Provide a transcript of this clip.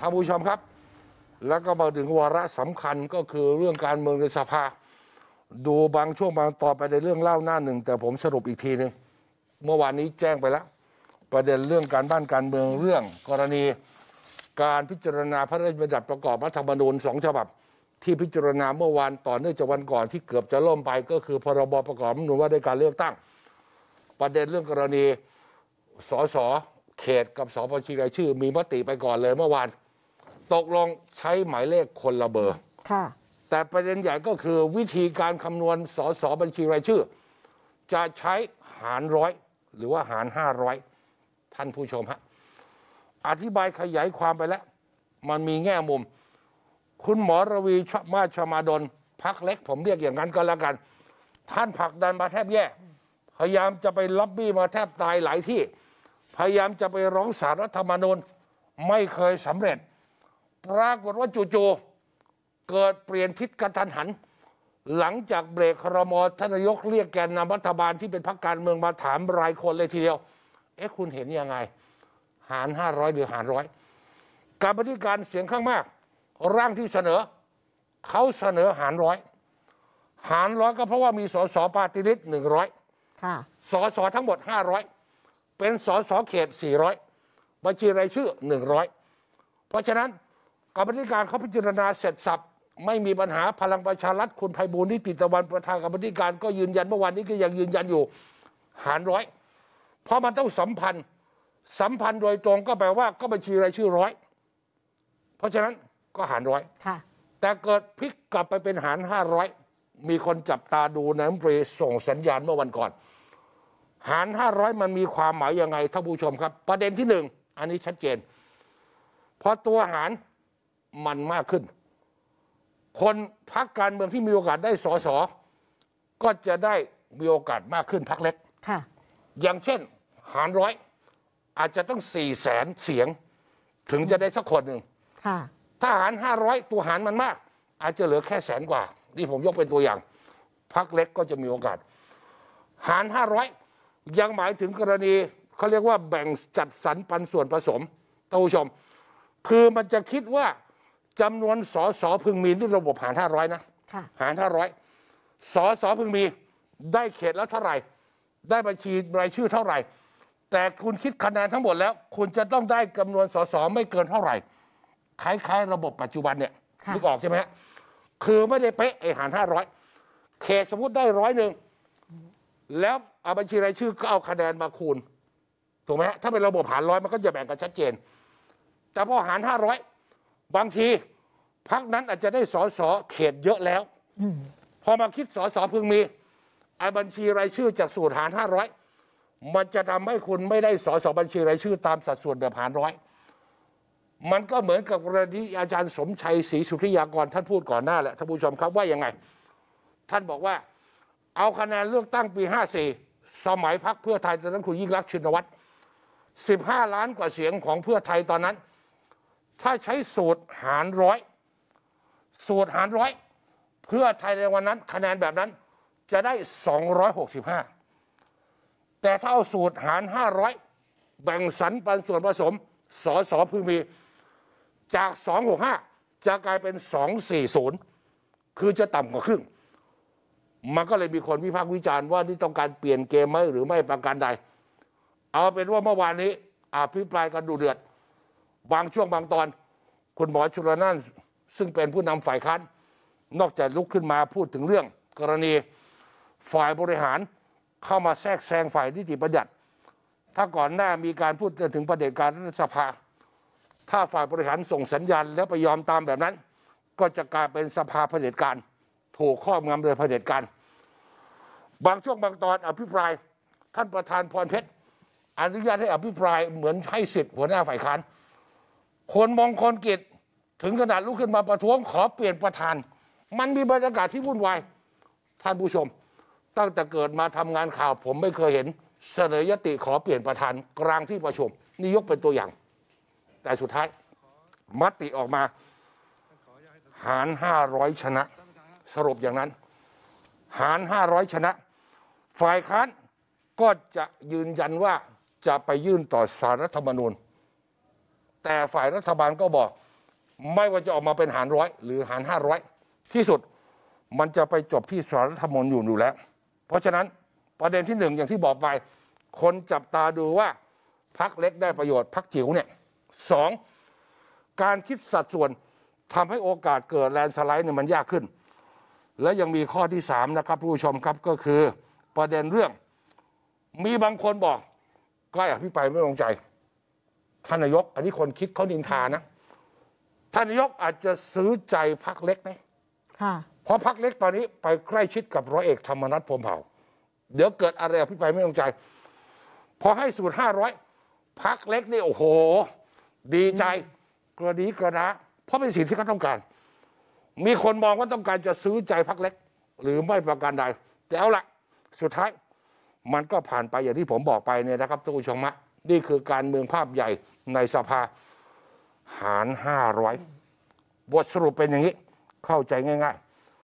ท่านผู้ชม ครับ แล้วก็มาถึงวาระสำคัญก็คือเรื่องการเมืองในสภาดูบางช่วงบางตอนไปในเรื่องเล่าหน้าหนึ่ง แต่ผมสรุปอีกทีหนึ่งเมื่อวานนี้แจ้งไปแล้วประเด็นเรื่องการบ้านการเมืองเรื่อง กรณีการพิจารณาพระราชบัญญัติประกอบรัฐธรรมนูญสองฉบับ ที่พิจารณาเมื่อวานต่อเนื่องจากวันก่อนที่เกือบจะล่มไป ก็คือพรบประกอบรัฐมนูว่าด้วยการเลือกตั้งประเด็นเรื่องกรณีสสเขตกับสปชีรายชื่อ มีมติไปก่อนเลยเมื่อวานตกลงใช้หมายเลขคนละเบอร์ ค่ะ แต่ประเด็นใหญ่ก็คือวิธีการคำนวณสสบัญชีรายชื่อ จะใช้หารร้อย หรือว่าหารห้าร้อยท่านผู้ชมฮะ อธิบายขยายความไปแล้ว มันมีแง่มุม คุณหมอรวีชมาชมาดลพักเล็กผมเรียกอย่างนั้นก็แล้วกัน ท่านผักดันมาแทบแย่ พยายามจะไปล็อบบี้มาแทบตายหลายที่ พยายามจะไปร้องสารรัฐธรรมนูญไม่เคยสำเร็จปรากฏว่าจู่ๆเกิดเปลี่ยนทิศกระทันหัน หลังจากเบรกครมท่านนายกเรียกแกนนำรัฐบาลที่เป็นพรรคการเมืองมาถามรายคนเลยทีเดียว เอ๊ะคุณเห็นยังไง หาร 500หรือหารร้อยการปฏิการเสียงข้างมาก ร่างที่เสนอ เขาเสนอหารร้อยหารร้อยก็เพราะว่ามีสสปาติลิสหนึ่งร้อยสสทั้งหมดห้าร้อยเป็นสสเขตสี่ร้อยบัญชีรายชื่อหนึ่งร้อยเพราะฉะนั้นกรรมธิการเขาพิจารณาเสร็จสับไม่มีปัญหาพลังประชารัฐคุณไพบูลนิติตะวันประธานกรรมธิการก็ยืนยันเมื่อวานนี้ก็ยังยืนยันอยู่ หารร้อยเพราะมันต้องสัมพันธ์ สัมพันธ์โดยตรงก็แปลว่าก็บัญชีรายชื่อร้อยเพราะฉะนั้นก็หารร้อยแต่เกิดพลิกกลับไปเป็นหารห้าร้อยมีคนจับตาดูนายมรีส่งสัญญาณเมื่อวันก่อน หารห้าร้อยมันมีความหมายยังไงท่านผู้ชมครับ ประเด็นที่หนึ่งอันนี้ชัดเจนพอตัวหารมันมากขึ้น คนพักการเมืองที่มีโอกาสได้สอสอ ก็จะได้มีโอกาสมากขึ้นพักเล็กอย่างเช่น หารร้อย อาจจะต้องสี่แสนเสียง ถึงจะได้สักคนหนึ่งถ้าหารห้าร้อยตัวหารมันมาก อาจจะเหลือแค่แสนกว่า นี่ผมยกเป็นตัวอย่างพักเล็กก็จะมีโอกาส หารห้าร้อยยังหมายถึงกรณีเขาเรียกว่า แบ่งจัดสรรปันส่วนผสม ท่านผู้ชม คือมันจะคิดว่าจำนวนสอสอพึงมีที่ระบบหารห้าร้อยนะหารห้าร้อยสอสอพึงมีได้เขตแล้วเท่าไหร่ ได้บัญชีรายชื่อเท่าไหร่ แต่คุณคิดคะแนนทั้งหมดแล้วคุณจะต้องได้จำนวนสอสอไม่เกินเท่าไหร่ คล้ายๆ ระบบปัจจุบันเนี่ยนึกออกใช่ไหมฮะคือไม่ได้เป๊ะไอหารห้าร้อยเขตสมมติได้ร้อยหนึ่งแล้วเอาบัญชีรายชื่อก็เอาคะแนนมาคูณ ถูกไหมฮะถ้าเป็นระบบหารร้อยมันก็จะแบ่งกันชัดเจน แต่พอหารห้าร้อยบางทีพักนั้นอาจจะได้สอสอเขตเยอะแล้วพอมาคิดสอสอพึงมีไอ้บัญชีรายชื่อจากสูตรหารห้าร้อยมันจะทำให้คุณไม่ได้สอสอบัญชีรายชื่อตามสัดส่วนแบบหารร้อยมันก็เหมือนกับกรณีอาจารย์สมชัยศรีสุธิยากร ท่านพูดก่อนหน้าแหละท่านผู้ชมครับว่ายังไง ท่านบอกว่า เอาคะแนนเลือกตั้งปีห้าสี่สมัยพักเพื่อไทยตอนนั้นคุณยิ่งรักชินวัตร้าล้านกว่าเสียงของเพื่อไทยตอนนั้นถ้าใช้สูตรหารร้อยสูตรหารร้อยเพื่อไทยในวันนั้นคะแนนแบบนั้นจะได้ 265 แต่ถ้าเอาสูตรหาร 500 แบ่งสรรปันส่วนผสมสอสอพึงมี จาก 265 จะกลายเป็น 240 คือจะต่ำกว่าครึ่ง มันก็เลยมีคนวิพากษ์วิจารณ์ว่านี่ต้องการเปลี่ยนเกมไหมหรือไม่ประการใด เอาเป็นว่าเมื่อวานนี้อภิปรายกันดูเดือดบางช่วงบางตอนคุณหมอชุลนันซึ่งเป็นผู้นำฝ่ายค้านนอกจากลุกขึ้นมาพูดถึงเรื่องกรณีฝ่ายบริหารเข้ามาแทรกแซงฝ่ายนิติบัญญัติ ถ้าก่อนหน้ามีการพูดถึงประเด็นการรัฐสภา ถ้าฝ่ายบริหารส่งสัญญาณแล้วไปยอมตามแบบนั้น ก็จะกลายเป็นสภาเผด็จการถูกครอบงำโดยเผด็จการบางช่วงบางตอนอภิปรายท่านประธานพรเพชรอนุญาตให้อภิปรายเหมือนให้สิทธิ์หัวหน้าฝ่ายค้านคนมองคนกิจถึงขนาดลุกขึ้นมาประท้วง ขอเปลี่ยนประธาน มันมีบรรยากาศที่วุ่นวาย ท่านผู้ชมตั้งแต่เกิดมาทำงานข่าวผมไม่เคยเห็น เสนอยติขอเปลี่ยนประธานกลางที่ประชุมนี่ยกเป็นตัวอย่าง แต่สุดท้ายมติออกมาหาร500ชนะ สรุปอย่างนั้น หาร500ชนะ ฝ่ายค้านก็จะยืนยันว่าจะไปยื่นต่อสารรัฐธรรมนูญแต่ฝ่ายรัฐบาลก็บอกไม่ว่าจะออกมาเป็นหารร้อยหรือหารห้าร้อยที่สุดมันจะไปจบที่สารรัฐมนตรีอยู่แล้ว เพราะฉะนั้นประเด็นที่หนึ่งอย่างที่บอกไป คนจับตาดูว่าพักเล็กได้ประโยชน์ พักจิ๋วเนี่ยสองการคิดสัดส่วนทำให้โอกาสเกิดแลนสไลด์เนี่ยมันยากขึ้น และยังมีข้อที่สามนะครับผู้ชมครับก็คือประเด็นเรื่องมีบางคนบอกใกล้อภิปรายไม่ลงใจท่านนายก อันนี้คนคิดเขาดินทานะท่านนายกอาจจะซื้อใจพักเล็กไหมค่ะเพราะพักเล็กตอนนี้ไปใกล้ชิดกับร้อยเอกธรรมนัฐพรมเผ่า เดี๋ยวเกิดอะไรอภิปรายไม่ตองใจ พอให้สูตรห้าร้อยพักเล็กนี่โอ้โห ดีใจ กระดีกระดาเพราะเป็นสิ่งที่เขาต้องการ มีคนมองว่าต้องการจะซื้อใจพักเล็ก หรือไม่ประการใดแต่เอาละสุดท้ายมันก็ผ่านไปอย่างที่ผมบอกไปเนี่ยนะครับทุกผู้ชมมานี่คือการเมืองภาพใหญ่ในสภาหารห้าร้อยบทสรุปเป็นอย่างนี้เข้าใจง่าย ๆ